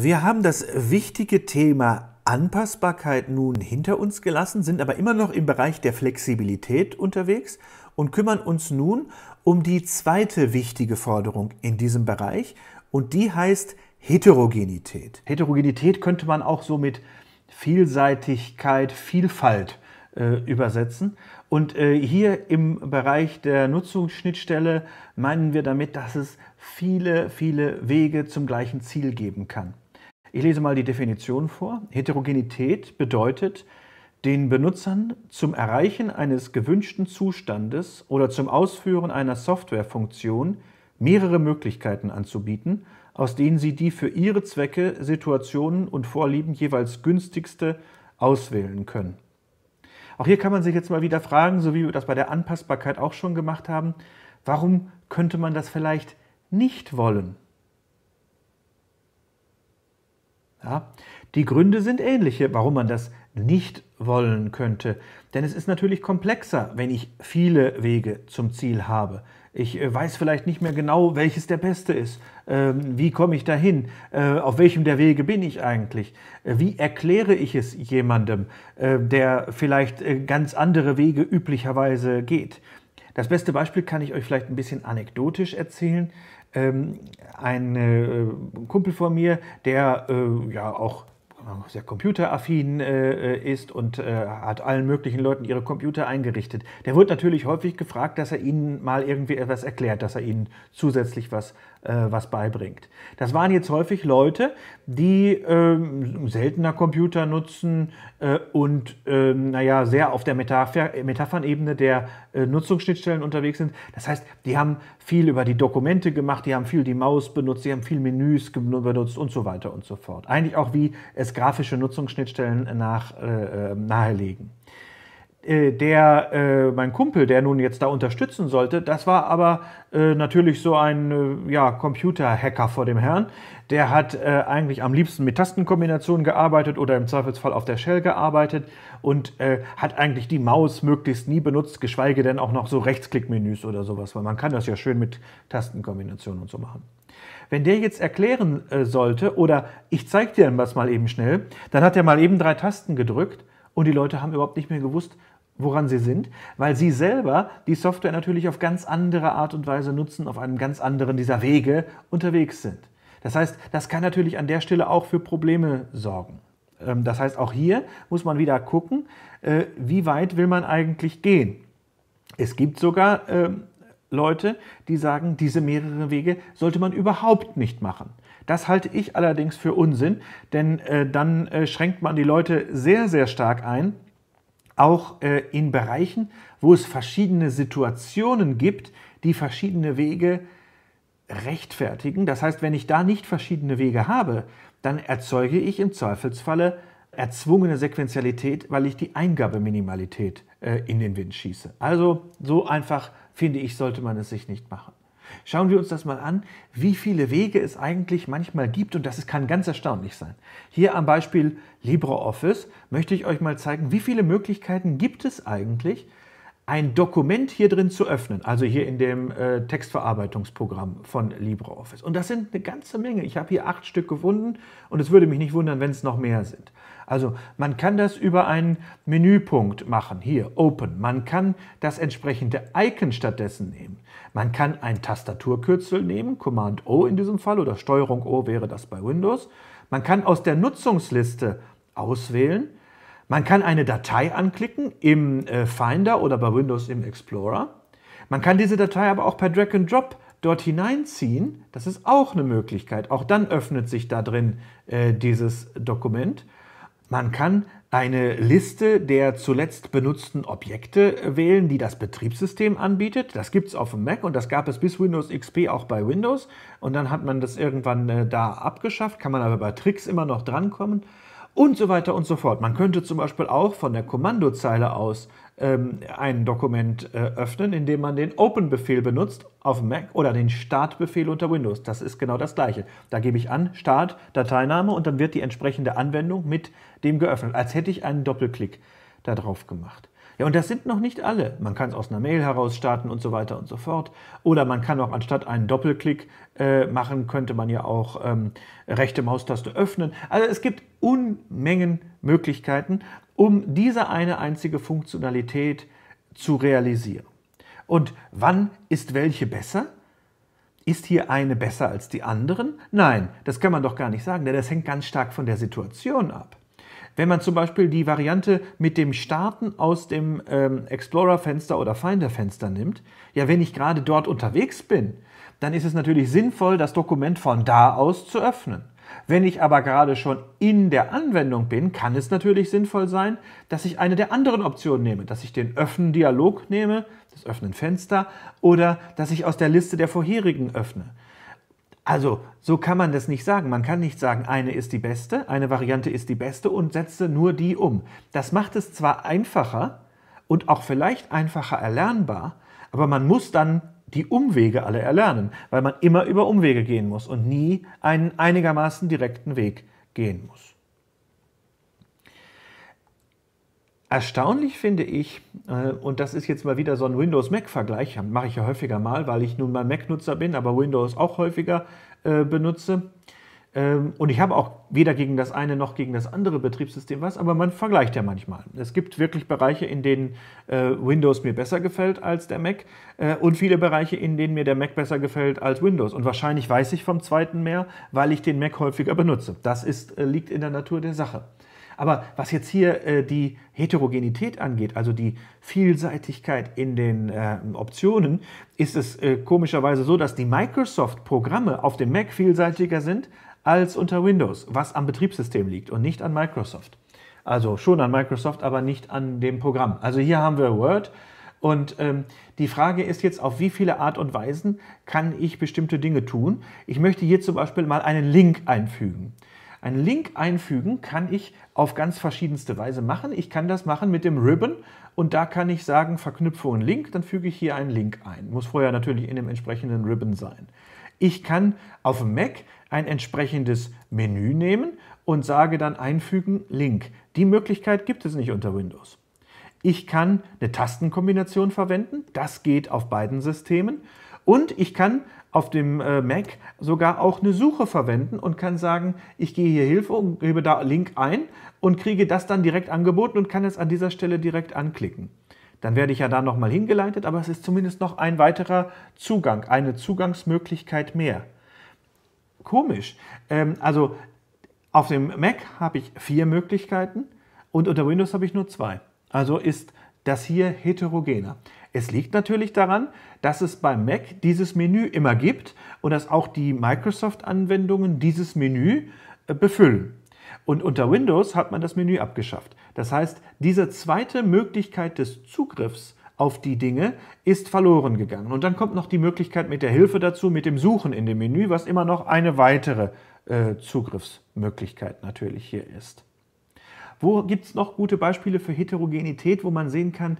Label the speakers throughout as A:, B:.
A: Wir haben das wichtige Thema Anpassbarkeit nun hinter uns gelassen, sind aber immer noch im Bereich der Flexibilität unterwegs und kümmern uns nun um die zweite wichtige Forderung in diesem Bereich und die heißt Heterogenität. Heterogenität könnte man auch so mit Vielseitigkeit, Vielfalt äh, übersetzen. Und äh, hier im Bereich der Nutzungsschnittstelle meinen wir damit, dass es viele, viele Wege zum gleichen Ziel geben kann. Ich lese mal die Definition vor. Heterogenität bedeutet, den Benutzern zum Erreichen eines gewünschten Zustandes oder zum Ausführen einer Softwarefunktion mehrere Möglichkeiten anzubieten, aus denen sie die für ihre Zwecke, Situationen und Vorlieben jeweils günstigste auswählen können. Auch hier kann man sich jetzt mal wieder fragen, so wie wir das bei der Anpassbarkeit auch schon gemacht haben, warum könnte man das vielleicht nicht wollen. Ja, die Gründe sind ähnliche, warum man das nicht wollen könnte. Denn es ist natürlich komplexer, wenn ich viele Wege zum Ziel habe. Ich äh, weiß vielleicht nicht mehr genau, welches der beste ist. Ähm, wie komme ich dahin? Äh, auf welchem der Wege bin ich eigentlich? Äh, wie erkläre ich es jemandem, der vielleicht ganz andere Wege üblicherweise geht? Das beste Beispiel kann ich euch vielleicht ein bisschen anekdotisch erzählen. Ähm, ein äh, Kumpel von mir, der äh, ja auch sehr computeraffin äh, äh, ist und äh, hat allen möglichen Leuten ihre Computer eingerichtet. Der wird natürlich häufig gefragt, dass er ihnen mal irgendwie etwas erklärt, dass er ihnen zusätzlich was, äh, was beibringt. Das waren jetzt häufig Leute, die ähm, seltener Computer nutzen äh, und ähm, naja, sehr auf der Metapher Metaphernebene der äh, Nutzungsschnittstellen unterwegs sind. Das heißt, die haben viel über die Dokumente gemacht, die haben viel die Maus benutzt, die haben viel Menüs benutzt und so weiter und so fort. Eigentlich auch wie es grafische Nutzungsschnittstellen nach, äh, ähm, nahelegen. Äh, äh, mein Kumpel, der nun jetzt da unterstützen sollte, das war aber äh, natürlich so ein äh, ja, Computer-Hacker vor dem Herrn. Der hat eigentlich am liebsten mit Tastenkombinationen gearbeitet oder im Zweifelsfall auf der Shell gearbeitet und hat eigentlich die Maus möglichst nie benutzt, geschweige denn auch noch so Rechtsklickmenüs oder sowas, weil man kann das ja schön mit Tastenkombinationen und so machen. Wenn der jetzt erklären äh, sollte oder ich zeige dir was mal eben schnell, dann hat er mal eben drei Tasten gedrückt und die Leute haben überhaupt nicht mehr gewusst, woran sie sind, weil sie selber die Software natürlich auf ganz andere Art und Weise nutzen, auf einem ganz anderen dieser Wege unterwegs sind. Das heißt, das kann natürlich an der Stelle auch für Probleme sorgen. Ähm, das heißt, auch hier muss man wieder gucken, äh, wie weit will man eigentlich gehen. Es gibt sogar ähm, Leute, die sagen, diese mehrere Wege sollte man überhaupt nicht machen. Das halte ich allerdings für Unsinn, denn äh, dann äh, schränkt man die Leute sehr, sehr stark ein, auch äh, in Bereichen, wo es verschiedene Situationen gibt, die verschiedene Wege rechtfertigen. Das heißt, wenn ich da nicht verschiedene Wege habe, dann erzeuge ich im Zweifelsfalle erzwungene Sequenzialität, weil ich die Eingabeminimalität äh, in den Wind schieße. Also so einfach finde ich, sollte man es sich nicht machen. Schauen wir uns das mal an, wie viele Wege es eigentlich manchmal gibt und das kann ganz erstaunlich sein. Hier am Beispiel LibreOffice möchte ich euch mal zeigen, wie viele Möglichkeiten gibt es eigentlich, ein Dokument hier drin zu öffnen, also hier in dem äh, Textverarbeitungsprogramm von LibreOffice. Und das sind eine ganze Menge. Ich habe hier acht Stück gefunden und es würde mich nicht wundern, wenn es noch mehr sind. Also man kann das über einen Menüpunkt machen, hier Open. Man kann das entsprechende Icon stattdessen nehmen. Man kann ein Tastaturkürzel nehmen, Command O in diesem Fall oder Steuerung O wäre das bei Windows. Man kann aus der Nutzungsliste auswählen. Man kann eine Datei anklicken im äh, Finder oder bei Windows im Explorer. Man kann diese Datei aber auch per Drag and Drop dort hineinziehen. Das ist auch eine Möglichkeit. Auch dann öffnet sich da drin äh, dieses Dokument. Man kann eine Liste der zuletzt benutzten Objekte wählen, die das Betriebssystem anbietet. Das gibt es auf dem Mac und das gab es bis Windows XP auch bei Windows. Und dann hat man das irgendwann äh, da abgeschafft, kann man aber bei Tricks immer noch drankommen und so weiter und so fort. Man könnte zum Beispiel auch von der Kommandozeile aus ähm, ein Dokument äh, öffnen, indem man den Open-Befehl benutzt auf Mac oder den Start-Befehl unter Windows. Das ist genau das gleiche. Da gebe ich an Start, Dateiname und dann wird die entsprechende Anwendung mit dem geöffnet, als hätte ich einen Doppelklick darauf gemacht. Ja, und das sind noch nicht alle. Man kann es aus einer Mail heraus starten und so weiter und so fort. Oder man kann auch anstatt einen Doppelklick äh, machen, könnte man ja auch ähm, rechte Maustaste öffnen. Also es gibt Unmengen Möglichkeiten, um diese eine einzige Funktionalität zu realisieren. Und wann ist welche besser? Ist hier eine besser als die anderen? Nein, das kann man doch gar nicht sagen, denn das hängt ganz stark von der Situation ab. Wenn man zum Beispiel die Variante mit dem Starten aus dem ähm, Explorer-Fenster oder Finder-Fenster nimmt, ja, wenn ich gerade dort unterwegs bin, dann ist es natürlich sinnvoll, das Dokument von da aus zu öffnen. Wenn ich aber gerade schon in der Anwendung bin, kann es natürlich sinnvoll sein, dass ich eine der anderen Optionen nehme, dass ich den Öffnen Dialog nehme, das Öffnen Fenster oder dass ich aus der Liste der vorherigen öffne. Also, so kann man das nicht sagen. Man kann nicht sagen, eine ist die beste, eine Variante ist die beste und setze nur die um. Das macht es zwar einfacher und auch vielleicht einfacher erlernbar, aber man muss dann die Umwege alle erlernen, weil man immer über Umwege gehen muss und nie einen einigermaßen direkten Weg gehen muss. Erstaunlich finde ich, äh, und das ist jetzt mal wieder so ein Windows-Mac-Vergleich, mache ich ja häufiger mal, weil ich nun mal Mac-Nutzer bin, aber Windows auch häufiger äh, benutze. Ähm, und ich habe auch weder gegen das eine noch gegen das andere Betriebssystem was, aber man vergleicht ja manchmal. Es gibt wirklich Bereiche, in denen äh, Windows mir besser gefällt als der Mac und viele Bereiche, in denen mir der Mac besser gefällt als Windows. Und wahrscheinlich weiß ich vom zweiten mehr, weil ich den Mac häufiger benutze. Das ist, liegt in der Natur der Sache. Aber was jetzt hier äh, die Heterogenität angeht, also die Vielseitigkeit in den äh, Optionen, ist es äh, komischerweise so, dass die Microsoft-Programme auf dem Mac vielseitiger sind als unter Windows, was am Betriebssystem liegt und nicht an Microsoft. Also schon an Microsoft, aber nicht an dem Programm. Also hier haben wir Word. Und ähm, die Frage ist jetzt, auf wie viele Art und Weisen kann ich bestimmte Dinge tun? Ich möchte hier zum Beispiel mal einen Link einfügen. Einen Link einfügen kann ich auf ganz verschiedenste Weise machen. Ich kann das machen mit dem Ribbon und da kann ich sagen, verknüpfe einen Link, dann füge ich hier einen Link ein. Muss vorher natürlich in dem entsprechenden Ribbon sein. Ich kann auf dem Mac ein entsprechendes Menü nehmen und sage dann einfügen Link. Die Möglichkeit gibt es nicht unter Windows. Ich kann eine Tastenkombination verwenden, das geht auf beiden Systemen. Und ich kann auf dem äh, Mac sogar auch eine Suche verwenden und kann sagen, ich gehe hier Hilfe und gebe da Link ein und kriege das dann direkt angeboten und kann es an dieser Stelle direkt anklicken. Dann werde ich ja da nochmal hingeleitet, aber es ist zumindest noch ein weiterer Zugang, eine Zugangsmöglichkeit mehr. Komisch. Ähm, also auf dem Mac habe ich vier Möglichkeiten und unter Windows habe ich nur zwei. Also ist das hier heterogener. Es liegt natürlich daran, dass es beim Mac dieses Menü immer gibt und dass auch die Microsoft-Anwendungen dieses Menü äh, befüllen. Und unter Windows hat man das Menü abgeschafft. Das heißt, diese zweite Möglichkeit des Zugriffs auf die Dinge ist verloren gegangen. Und dann kommt noch die Möglichkeit mit der Hilfe dazu, mit dem Suchen in dem Menü, was immer noch eine weitere äh, Zugriffsmöglichkeit natürlich hier ist. Wo gibt es noch gute Beispiele für Heterogenität, wo man sehen kann,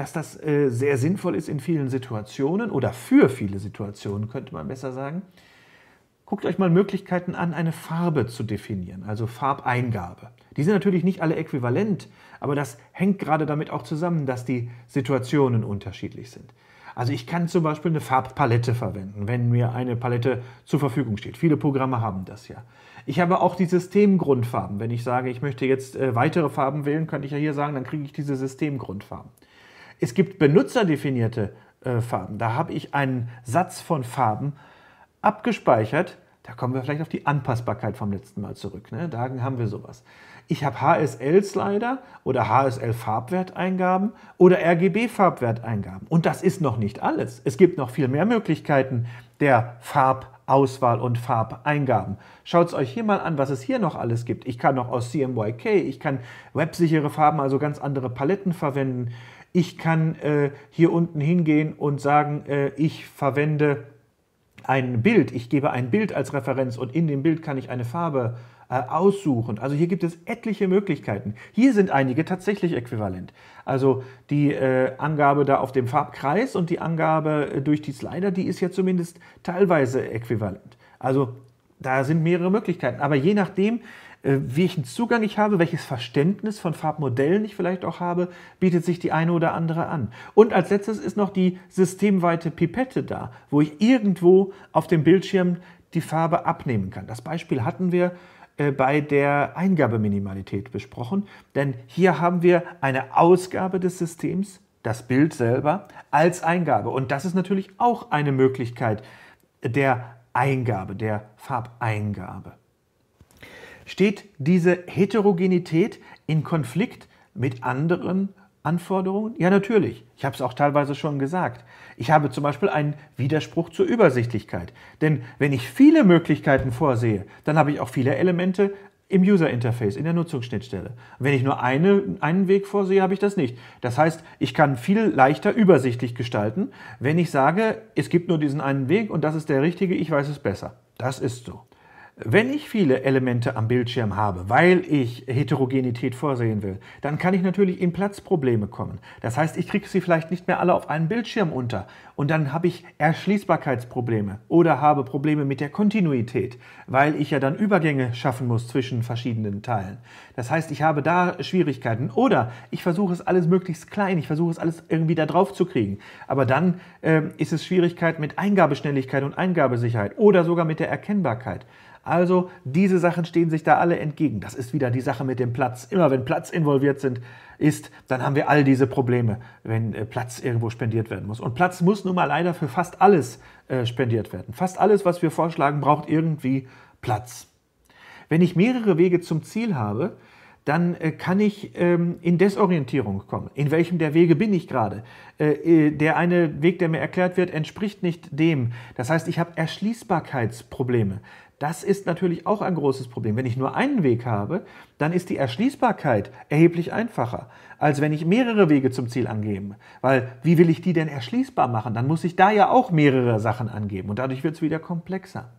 A: dass das äh, sehr sinnvoll ist in vielen Situationen oder für viele Situationen, könnte man besser sagen. Guckt euch mal Möglichkeiten an, eine Farbe zu definieren, also Farbeingabe. Die sind natürlich nicht alle äquivalent, aber das hängt gerade damit auch zusammen, dass die Situationen unterschiedlich sind. Also ich kann zum Beispiel eine Farbpalette verwenden, wenn mir eine Palette zur Verfügung steht. Viele Programme haben das ja. Ich habe auch die Systemgrundfarben. Wenn ich sage, ich möchte jetzt äh, weitere Farben wählen, könnte ich ja hier sagen, dann kriege ich diese Systemgrundfarben. Es gibt benutzerdefinierte äh, Farben. Da habe ich einen Satz von Farben abgespeichert. Da kommen wir vielleicht auf die Anpassbarkeit vom letzten Mal zurück. Ne? Da haben wir sowas. Ich habe HSL-Slider oder HSL-Farbwerteingaben oder RGB-Farbwerteingaben. Und das ist noch nicht alles. Es gibt noch viel mehr Möglichkeiten der Farbauswahl und Farbeingaben. Schaut es euch hier mal an, was es hier noch alles gibt. Ich kann noch aus CMYK, ich kann websichere Farben, also ganz andere Paletten verwenden. Ich kann äh, hier unten hingehen und sagen, äh, ich verwende ein Bild, ich gebe ein Bild als Referenz und in dem Bild kann ich eine Farbe äh, aussuchen. Also hier gibt es etliche Möglichkeiten. Hier sind einige tatsächlich äquivalent. Also die äh, Angabe da auf dem Farbkreis und die Angabe äh, durch die Slider, die ist ja zumindest teilweise äquivalent. Also da sind mehrere Möglichkeiten. Aber je nachdem, äh, welchen Zugang ich habe, welches Verständnis von Farbmodellen ich vielleicht auch habe, bietet sich die eine oder andere an. Und als letztes ist noch die systemweite Pipette da, wo ich irgendwo auf dem Bildschirm die Farbe abnehmen kann. Das Beispiel hatten wir äh, bei der Eingabeminimalität besprochen, denn hier haben wir eine Ausgabe des Systems, das Bild selber, als Eingabe. Und das ist natürlich auch eine Möglichkeit der Eingabe, der Farbeingabe steht diese Heterogenität in Konflikt mit anderen Anforderungen? Ja, natürlich. Ich habe es auch teilweise schon gesagt. Ich habe zum Beispiel einen Widerspruch zur Übersichtlichkeit. Denn wenn ich viele Möglichkeiten vorsehe, dann habe ich auch viele Elemente im User Interface, in der Nutzungsschnittstelle. Wenn ich nur eine, einen Weg vorsehe, habe ich das nicht. Das heißt, ich kann viel leichter übersichtlich gestalten, wenn ich sage, es gibt nur diesen einen Weg und das ist der richtige, ich weiß es besser. Das ist so. Wenn ich viele Elemente am Bildschirm habe, weil ich Heterogenität vorsehen will, dann kann ich natürlich in Platzprobleme kommen. Das heißt, ich kriege sie vielleicht nicht mehr alle auf einen Bildschirm unter und dann habe ich Erschließbarkeitsprobleme oder habe Probleme mit der Kontinuität, weil ich ja dann Übergänge schaffen muss zwischen verschiedenen Teilen. Das heißt, ich habe da Schwierigkeiten oder ich versuche es alles möglichst klein, ich versuche es alles irgendwie da drauf zu kriegen. Aber dann äh, ist es Schwierigkeit mit Eingabeschnelligkeit und Eingabesicherheit oder sogar mit der Erkennbarkeit. Also diese Sachen stehen sich da alle entgegen. Das ist wieder die Sache mit dem Platz. Immer wenn Platz involviert sind, ist, dann haben wir all diese Probleme, wenn äh, Platz irgendwo spendiert werden muss. Und Platz muss nun mal leider für fast alles äh, spendiert werden. Fast alles, was wir vorschlagen, braucht irgendwie Platz. Wenn ich mehrere Wege zum Ziel habe, dann äh, kann ich ähm, in Desorientierung kommen. In welchem der Wege bin ich gerade? Äh, äh, der eine Weg, der mir erklärt wird, entspricht nicht dem. Das heißt, ich habe Erschließbarkeitsprobleme. Das ist natürlich auch ein großes Problem. Wenn ich nur einen Weg habe, dann ist die Erschließbarkeit erheblich einfacher, als wenn ich mehrere Wege zum Ziel angebe. Weil wie will ich die denn erschließbar machen? Dann muss ich da ja auch mehrere Sachen angeben und dadurch wird es wieder komplexer.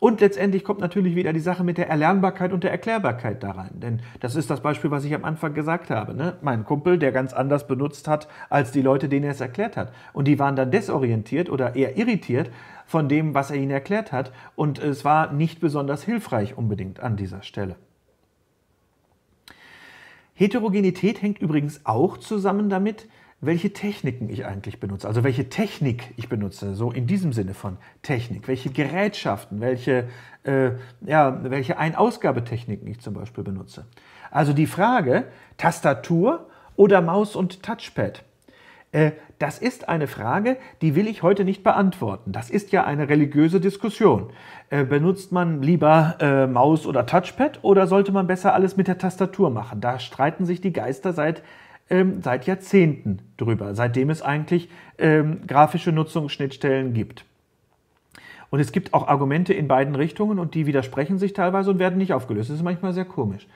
A: Und letztendlich kommt natürlich wieder die Sache mit der Erlernbarkeit und der Erklärbarkeit da rein. Denn das ist das Beispiel, was ich am Anfang gesagt habe. Ne? Mein Kumpel, der ganz anders benutzt hat, als die Leute, denen er es erklärt hat. Und die waren dann desorientiert oder eher irritiert, von dem, was er ihnen erklärt hat. Und es war nicht besonders hilfreich unbedingt an dieser Stelle. Heterogenität hängt übrigens auch zusammen damit, welche Techniken ich eigentlich benutze, also welche Technik ich benutze, so in diesem Sinne von Technik, welche Gerätschaften, welche, äh, ja, welche Ein-Ausgabetechniken ich zum Beispiel benutze. Also die Frage, Tastatur oder Maus und Touchpad, äh, das ist eine Frage, die will ich heute nicht beantworten. Das ist ja eine religiöse Diskussion. Äh, benutzt man lieber äh, Maus oder Touchpad oder sollte man besser alles mit der Tastatur machen? Da streiten sich die Geister seit ähm, seit Jahrzehnten drüber, seitdem es eigentlich ähm, grafische Nutzungsschnittstellen gibt. Und es gibt auch Argumente in beiden Richtungen und die widersprechen sich teilweise und werden nicht aufgelöst. Das ist manchmal sehr komisch.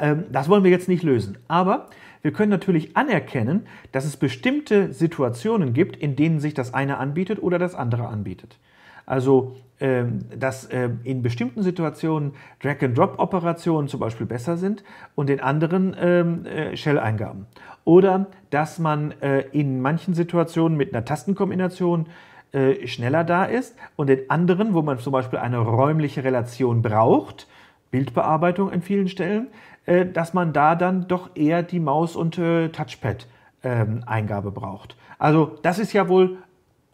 A: Ähm, das wollen wir jetzt nicht lösen. Aber wir können natürlich anerkennen, dass es bestimmte Situationen gibt, in denen sich das eine anbietet oder das andere anbietet. Also, ähm, dass ähm, in bestimmten Situationen Drag-and-Drop-Operationen zum Beispiel besser sind und in anderen äh, Shell-Eingaben. Oder dass man äh, in manchen Situationen mit einer Tastenkombination äh, schneller da ist und in anderen, wo man zum Beispiel eine räumliche Relation braucht, Bildbearbeitung an vielen Stellen, äh, dass man da dann doch eher die Maus- und äh, Touchpad-Eingabe ähm, braucht. Also das ist ja wohl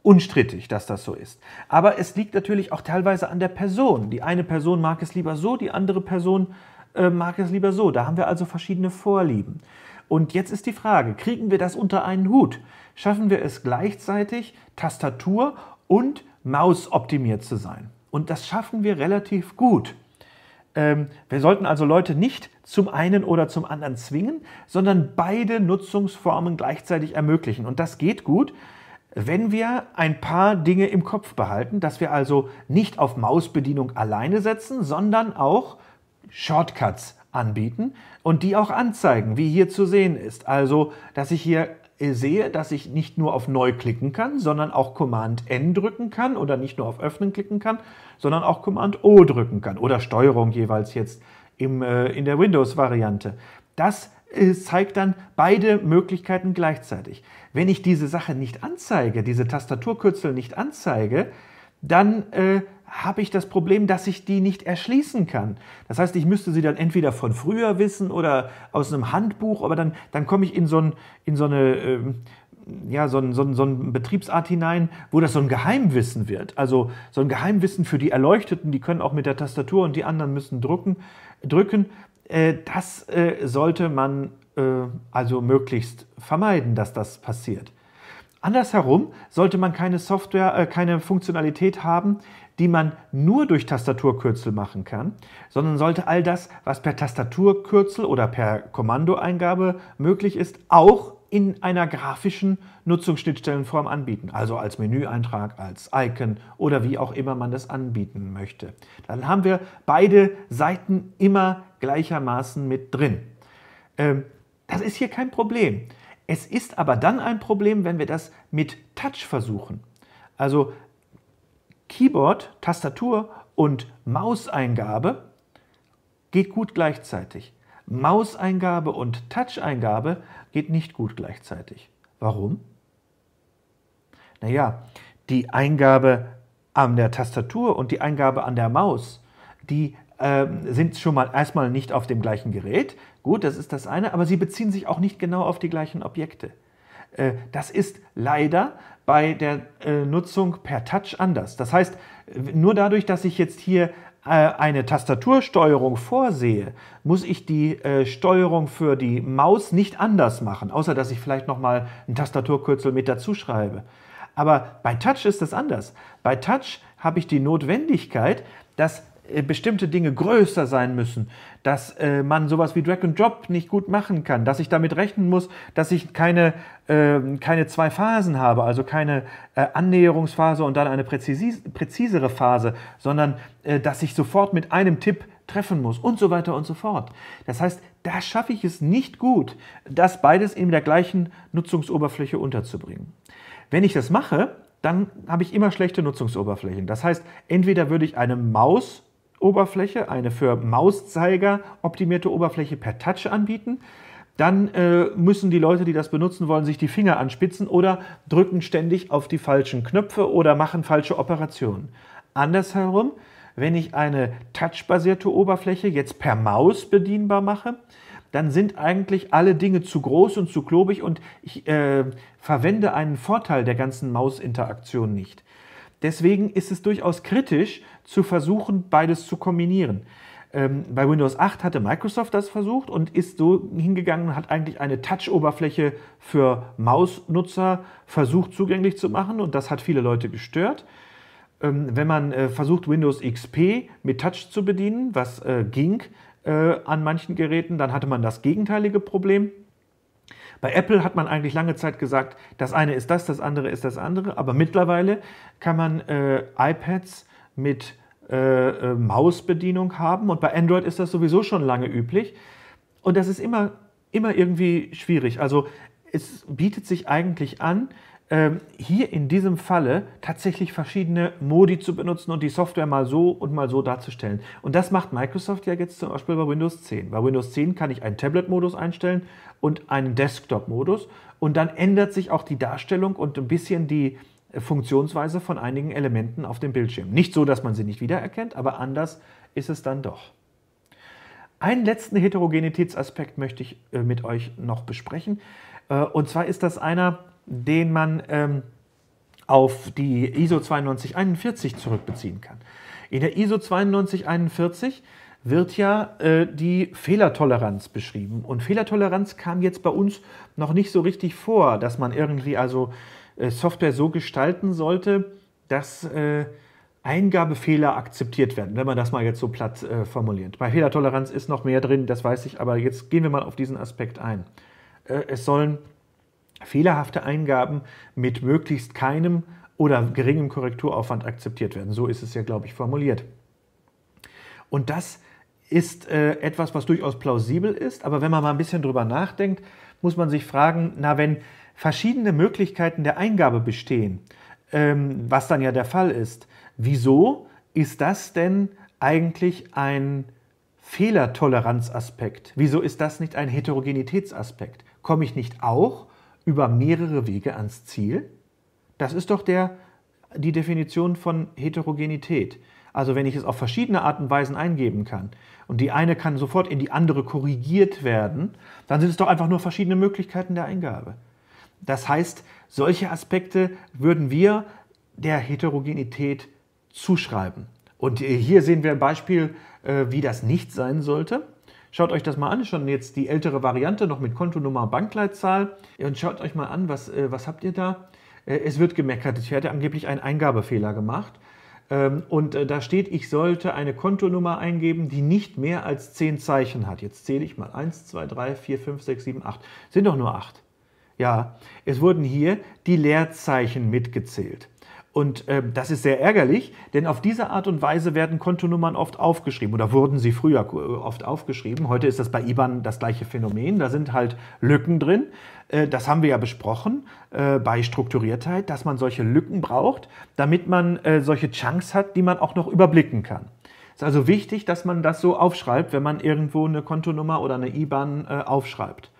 A: unstrittig, dass das so ist. Aber es liegt natürlich auch teilweise an der Person. Die eine Person mag es lieber so, die andere Person äh, mag es lieber so. Da haben wir also verschiedene Vorlieben. Und jetzt ist die Frage, kriegen wir das unter einen Hut? Schaffen wir es gleichzeitig, Tastatur und Maus optimiert zu sein? Und das schaffen wir relativ gut. Ähm, wir sollten also Leute nicht zum einen oder zum anderen zwingen, sondern beide Nutzungsformen gleichzeitig ermöglichen. Und das geht gut, wenn wir ein paar Dinge im Kopf behalten, dass wir also nicht auf Mausbedienung alleine setzen, sondern auch Shortcuts anbieten und die auch anzeigen, wie hier zu sehen ist. Also, dass ich hier äh, sehe, dass ich nicht nur auf Neu klicken kann, sondern auch Command N drücken kann oder nicht nur auf Öffnen klicken kann, sondern auch Command O drücken kann oder Steuerung jeweils jetzt im, äh, in der Windows-Variante. Das äh, zeigt dann beide Möglichkeiten gleichzeitig. Wenn ich diese Sache nicht anzeige, diese Tastaturkürzel nicht anzeige, dann äh, habe ich das Problem, dass ich die nicht erschließen kann. Das heißt, ich müsste sie dann entweder von früher wissen oder aus einem Handbuch, aber dann, dann komme ich in so, ein, in so eine... Äh, ja, so, ein, so, ein, so ein Betriebsart hinein, wo das so ein Geheimwissen wird. Also so ein Geheimwissen für die Erleuchteten, die können auch mit der Tastatur und die anderen müssen drücken. drücken. Äh, das äh, sollte man äh, also möglichst vermeiden, dass das passiert. Andersherum sollte man keine Software, äh, keine Funktionalität haben, die man nur durch Tastaturkürzel machen kann, sondern sollte all das, was per Tastaturkürzel oder per Kommandoeingabe möglich ist, auch in einer grafischen Nutzungsschnittstellenform anbieten, also als Menüeintrag, als Icon oder wie auch immer man das anbieten möchte. Dann haben wir beide Seiten immer gleichermaßen mit drin. Ähm, das ist hier kein Problem. Es ist aber dann ein Problem, wenn wir das mit Touch versuchen. Also Keyboard, Tastatur und Mauseingabe geht gut gleichzeitig. Mauseingabe und Touch-Eingabe geht nicht gut gleichzeitig. Warum? Naja, die Eingabe an der Tastatur und die Eingabe an der Maus, die ähm, sind schon mal erstmal nicht auf dem gleichen Gerät. Gut, das ist das eine, aber sie beziehen sich auch nicht genau auf die gleichen Objekte. Äh, das ist leider bei der äh, Nutzung per Touch anders. Das heißt, nur dadurch, dass ich jetzt hier äh, eine Tastatursteuerung vorsehe, muss ich die Steuerung für die Maus nicht anders machen, außer dass ich vielleicht nochmal ein Tastaturkürzel mit dazu schreibe. Aber bei Touch ist das anders. Bei Touch habe ich die Notwendigkeit, dass äh, bestimmte Dinge größer sein müssen, dass äh, man sowas wie Drag and Drop nicht gut machen kann, dass ich damit rechnen muss, dass ich keine, äh, keine zwei Phasen habe, also keine äh, Annäherungsphase und dann eine präzis präzisere Phase, sondern äh, dass ich sofort mit einem Tipp treffen muss und so weiter und so fort. Das heißt, da schaffe ich es nicht gut, das beides in der gleichen Nutzungsoberfläche unterzubringen. Wenn ich das mache, dann habe ich immer schlechte Nutzungsoberflächen. Das heißt, entweder würde ich eine Maus oberfläche eine für Mauszeiger optimierte Oberfläche per Touch anbieten. Dann äh, müssen die Leute, die das benutzen wollen, sich die Finger anspitzen oder drücken ständig auf die falschen Knöpfe oder machen falsche Operationen. Andersherum, wenn ich eine touchbasierte Oberfläche jetzt per Maus bedienbar mache, dann sind eigentlich alle Dinge zu groß und zu klobig und ich äh, verwende einen Vorteil der ganzen Mausinteraktion nicht. Deswegen ist es durchaus kritisch zu versuchen, beides zu kombinieren. Ähm, bei Windows 8 hatte Microsoft das versucht und ist so hingegangen und hat eigentlich eine Touch-Oberfläche für Mausnutzer versucht zugänglich zu machen und das hat viele Leute gestört. Ähm, wenn man äh, versucht, Windows XP mit Touch zu bedienen, was äh, ging äh, an manchen Geräten, dann hatte man das gegenteilige Problem. Bei Apple hat man eigentlich lange Zeit gesagt, das eine ist das, das andere ist das andere, aber mittlerweile kann man äh, iPads mit äh, äh Mausbedienung haben und bei Android ist das sowieso schon lange üblich und das ist immer, immer irgendwie schwierig. Also es bietet sich eigentlich an, ähm, hier in diesem Falle tatsächlich verschiedene Modi zu benutzen und die Software mal so und mal so darzustellen. Und das macht Microsoft ja jetzt zum Beispiel bei Windows 10. Bei Windows 10 kann ich einen Tablet-Modus einstellen und einen Desktop-Modus und dann ändert sich auch die Darstellung und ein bisschen die äh, Funktionsweise von einigen Elementen auf dem Bildschirm. Nicht so, dass man sie nicht wiedererkennt, aber anders ist es dann doch. Einen letzten Heterogenitätsaspekt möchte ich äh, mit euch noch besprechen. Äh, und zwar ist das einer, den man ähm, auf die ISO 9241 zurückbeziehen kann. In der ISO 9241 wird ja äh, die Fehlertoleranz beschrieben. Und Fehlertoleranz kam jetzt bei uns noch nicht so richtig vor, dass man irgendwie also äh, Software so gestalten sollte, dass äh, Eingabefehler akzeptiert werden, wenn man das mal jetzt so platt äh, formuliert. Bei Fehlertoleranz ist noch mehr drin, das weiß ich, aber jetzt gehen wir mal auf diesen Aspekt ein. Äh, es sollen fehlerhafte Eingaben mit möglichst keinem oder geringem Korrekturaufwand akzeptiert werden. So ist es ja, glaube ich, formuliert. Und das ist äh, etwas, was durchaus plausibel ist, aber wenn man mal ein bisschen drüber nachdenkt, muss man sich fragen, na, wenn verschiedene Möglichkeiten der Eingabe bestehen, ähm, was dann ja der Fall ist, wieso ist das denn eigentlich ein Fehlertoleranzaspekt? Wieso ist das nicht ein Heterogenitätsaspekt? Komme ich nicht auch über mehrere Wege ans Ziel? Das ist doch der, die Definition von Heterogenität. Also wenn ich es auf verschiedene Arten und Weisen eingeben kann und die eine kann sofort in die andere korrigiert werden, dann sind es doch einfach nur verschiedene Möglichkeiten der Eingabe. Das heißt, solche Aspekte würden wir der Heterogenität zuschreiben. Und äh, hier sehen wir ein Beispiel, äh, wie das nicht sein sollte. Schaut euch das mal an, schon jetzt die ältere Variante noch mit Kontonummer, Bankleitzahl und schaut euch mal an, was, äh, was habt ihr da? Äh, es wird gemeckert, ich hätte angeblich einen Eingabefehler gemacht. Ähm, und äh, da steht, ich sollte eine Kontonummer eingeben, die nicht mehr als 10 Zeichen hat. Jetzt zähle ich mal 1, 2, 3, 4, 5, 6, 7, 8. Sind doch nur 8. Ja, es wurden hier die Leerzeichen mitgezählt. Und äh, das ist sehr ärgerlich, denn auf diese Art und Weise werden Kontonummern oft aufgeschrieben oder wurden sie früher äh, oft aufgeschrieben. Heute ist das bei IBAN das gleiche Phänomen. Da sind halt Lücken drin. Äh, das haben wir ja besprochen äh, bei Strukturiertheit, dass man solche Lücken braucht, damit man äh, solche Chunks hat, die man auch noch überblicken kann. Es ist also wichtig, dass man das so aufschreibt, wenn man irgendwo eine Kontonummer oder eine IBAN äh, aufschreibt.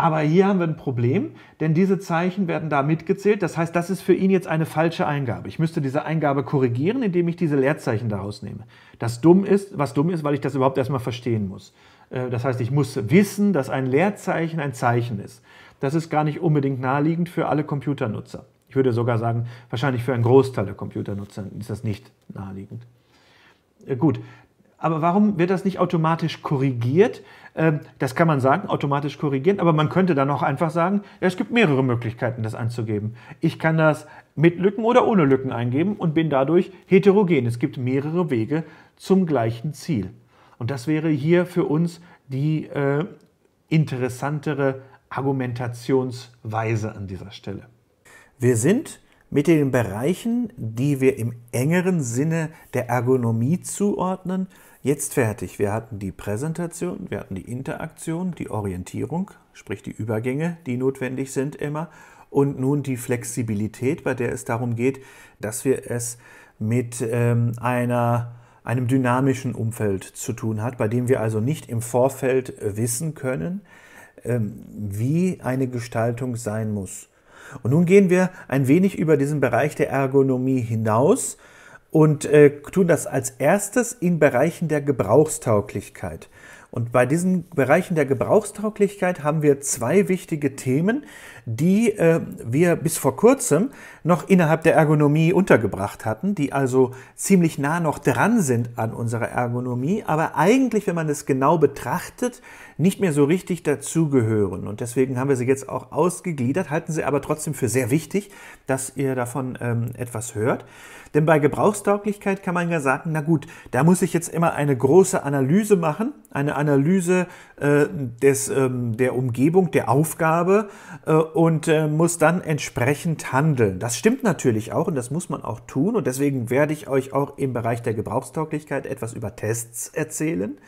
A: Aber hier haben wir ein Problem, denn diese Zeichen werden da mitgezählt. Das heißt, das ist für ihn jetzt eine falsche Eingabe. Ich müsste diese Eingabe korrigieren, indem ich diese Leerzeichen daraus nehme. Das dumm ist, was dumm ist, weil ich das überhaupt erstmal verstehen muss. Äh, das heißt, ich muss wissen, dass ein Leerzeichen ein Zeichen ist. Das ist gar nicht unbedingt naheliegend für alle Computernutzer. Ich würde sogar sagen, wahrscheinlich für einen Großteil der Computernutzer ist das nicht naheliegend. Äh, gut, aber warum wird das nicht automatisch korrigiert? Ähm, das kann man sagen, automatisch korrigieren, aber man könnte dann auch einfach sagen, es gibt mehrere Möglichkeiten, das anzugeben. Ich kann das mit Lücken oder ohne Lücken eingeben und bin dadurch heterogen. Es gibt mehrere Wege zum gleichen Ziel. Und das wäre hier für uns die äh, interessantere Argumentationsweise an dieser Stelle. Wir sind mit den Bereichen, die wir im engeren Sinne der Ergonomie zuordnen, jetzt fertig. Wir hatten die Präsentation, wir hatten die Interaktion, die Orientierung, sprich die Übergänge, die notwendig sind immer. Und nun die Flexibilität, bei der es darum geht, dass wir es mit ähm, einer einem dynamischen Umfeld zu tun hat, bei dem wir also nicht im Vorfeld äh, wissen können, ähm, wie eine Gestaltung sein muss. Und nun gehen wir ein wenig über diesen Bereich der Ergonomie hinaus und äh, tun das als erstes in Bereichen der Gebrauchstauglichkeit. Und bei diesen Bereichen der Gebrauchstauglichkeit haben wir zwei wichtige Themen, die äh, wir bis vor kurzem noch innerhalb der Ergonomie untergebracht hatten, die also ziemlich nah noch dran sind an unserer Ergonomie, aber eigentlich, wenn man es genau betrachtet, nicht mehr so richtig dazugehören. Und deswegen haben wir sie jetzt auch ausgegliedert, halten sie aber trotzdem für sehr wichtig, dass ihr davon ähm, etwas hört. Denn bei Gebrauchstauglichkeit kann man ja sagen, na gut, da muss ich jetzt immer eine große Analyse machen, eine Analyse äh, des, ähm, der Umgebung, der Aufgabe äh, und äh, muss dann entsprechend handeln. Das stimmt natürlich auch und das muss man auch tun und deswegen werde ich euch auch im Bereich der Gebrauchstauglichkeit etwas über Tests erzählen.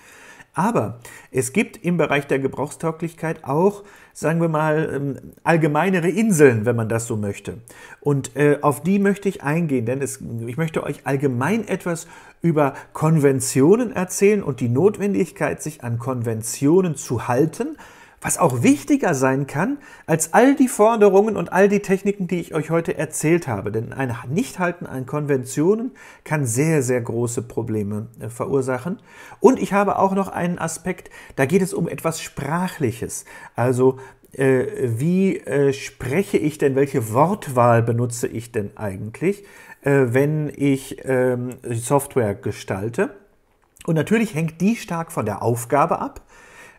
A: Aber es gibt im Bereich der Gebrauchstauglichkeit auch, sagen wir mal, ähm, allgemeinere Inseln, wenn man das so möchte. Und äh, auf die möchte ich eingehen, denn es, ich möchte euch allgemein etwas über Konventionen erzählen und die Notwendigkeit, sich an Konventionen zu halten, was auch wichtiger sein kann als all die Forderungen und all die Techniken, die ich euch heute erzählt habe. Denn ein Nichthalten an Konventionen kann sehr, sehr große Probleme äh, verursachen. Und ich habe auch noch einen Aspekt, da geht es um etwas Sprachliches. Also äh, wie äh, spreche ich denn, welche Wortwahl benutze ich denn eigentlich, äh, wenn ich ähm, Software gestalte? Und natürlich hängt die stark von der Aufgabe ab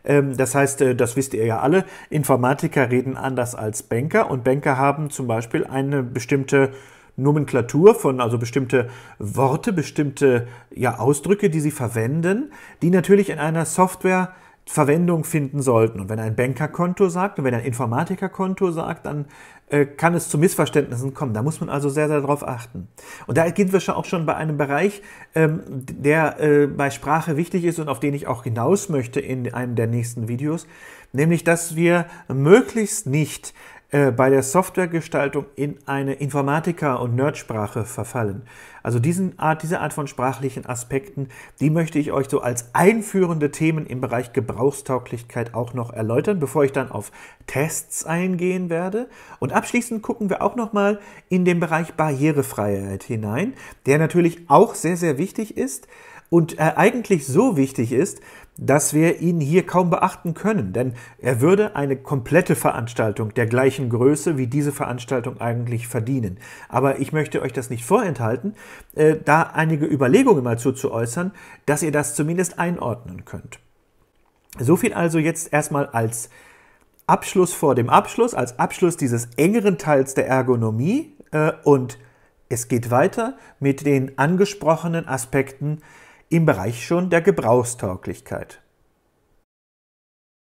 A: ähm, das heißt, äh, das wisst ihr ja alle, Informatiker reden anders als Banker und Banker haben zum Beispiel eine bestimmte Nomenklatur von, also bestimmte Worte, bestimmte ja, Ausdrücke, die sie verwenden, die natürlich in einer Software Verwendung finden sollten. Und wenn ein Bankerkonto sagt und wenn ein Informatikerkonto sagt, dann äh, kann es zu Missverständnissen kommen. Da muss man also sehr, sehr darauf achten. Und da gehen wir schon auch schon bei einem Bereich, ähm, der äh, bei Sprache wichtig ist und auf den ich auch hinaus möchte in einem der nächsten Videos, nämlich dass wir möglichst nicht äh, bei der Softwaregestaltung in eine Informatiker- und Nerdsprache verfallen. Also diesen Art, diese Art von sprachlichen Aspekten, die möchte ich euch so als einführende Themen im Bereich Gebrauchstauglichkeit auch noch erläutern, bevor ich dann auf Tests eingehen werde. Und abschließend gucken wir auch nochmal in den Bereich Barrierefreiheit hinein, der natürlich auch sehr, sehr wichtig ist und äh, eigentlich so wichtig ist, dass wir ihn hier kaum beachten können, denn er würde eine komplette Veranstaltung der gleichen Größe wie diese Veranstaltung eigentlich verdienen. Aber ich möchte euch das nicht vorenthalten, äh, da einige Überlegungen mal zu, äußern, dass ihr das zumindest einordnen könnt. So viel also jetzt erstmal als Abschluss vor dem Abschluss, als Abschluss dieses engeren Teils der Ergonomie äh, und es geht weiter mit den angesprochenen Aspekten im Bereich schon der Gebrauchstauglichkeit.